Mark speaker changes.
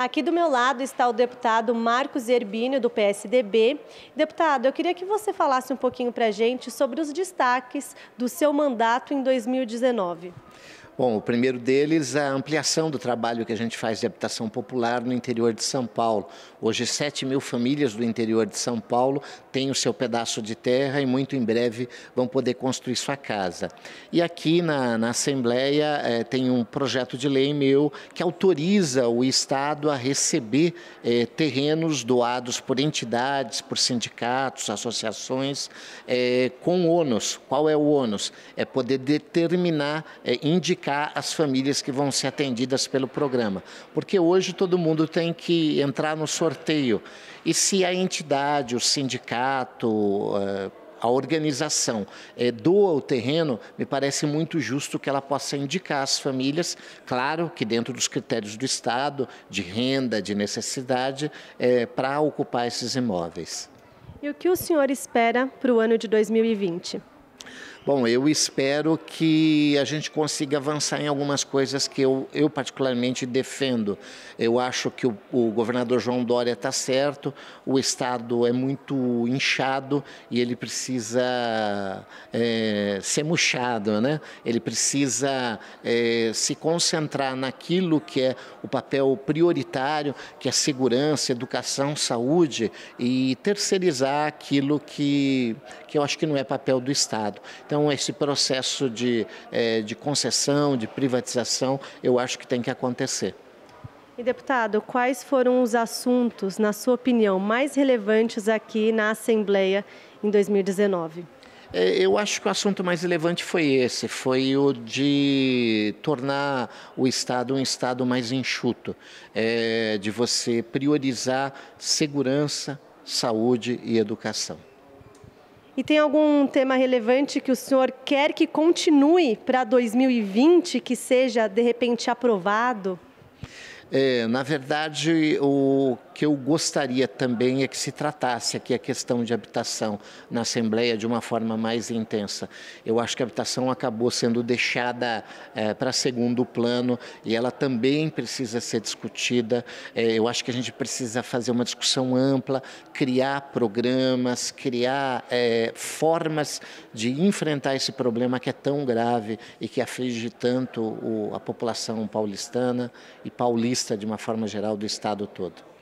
Speaker 1: Aqui do meu lado está o deputado Marcos Erbino do PSDB. Deputado, eu queria que você falasse um pouquinho para a gente sobre os destaques do seu mandato em 2019.
Speaker 2: Bom, o primeiro deles é a ampliação do trabalho que a gente faz de habitação popular no interior de São Paulo. Hoje, 7 mil famílias do interior de São Paulo têm o seu pedaço de terra e muito em breve vão poder construir sua casa. E aqui na, na Assembleia eh, tem um projeto de lei meu que autoriza o Estado a receber eh, terrenos doados por entidades, por sindicatos, associações, eh, com ônus. Qual é o ônus? É poder determinar é, indicar as famílias que vão ser atendidas pelo programa. Porque hoje todo mundo tem que entrar no sorteio. E se a entidade, o sindicato, eh, a organização eh, doa o terreno, me parece muito justo que ela possa indicar as famílias, claro que dentro dos critérios do Estado, de renda, de necessidade, eh, para ocupar esses imóveis.
Speaker 1: E o que o senhor espera para o ano de 2020?
Speaker 2: Bom, eu espero que a gente consiga avançar em algumas coisas que eu, eu particularmente defendo. Eu acho que o, o governador João Dória está certo, o Estado é muito inchado e ele precisa é, ser murchado, né? ele precisa é, se concentrar naquilo que é o papel prioritário, que é segurança, educação, saúde, e terceirizar aquilo que, que eu acho que não é papel do Estado. Então, então, esse processo de, é, de concessão, de privatização, eu acho que tem que acontecer.
Speaker 1: E, deputado, quais foram os assuntos, na sua opinião, mais relevantes aqui na Assembleia em 2019? É,
Speaker 2: eu acho que o assunto mais relevante foi esse, foi o de tornar o Estado um Estado mais enxuto, é, de você priorizar segurança, saúde e educação.
Speaker 1: E tem algum tema relevante que o senhor quer que continue para 2020, que seja de repente aprovado?
Speaker 2: É, na verdade, o que eu gostaria também é que se tratasse aqui a questão de habitação na Assembleia de uma forma mais intensa. Eu acho que a habitação acabou sendo deixada é, para segundo plano e ela também precisa ser discutida. É, eu acho que a gente precisa fazer uma discussão ampla, criar programas, criar é, formas de enfrentar esse problema que é tão grave e que aflige tanto o, a população paulistana e paulista de uma forma geral do estado todo.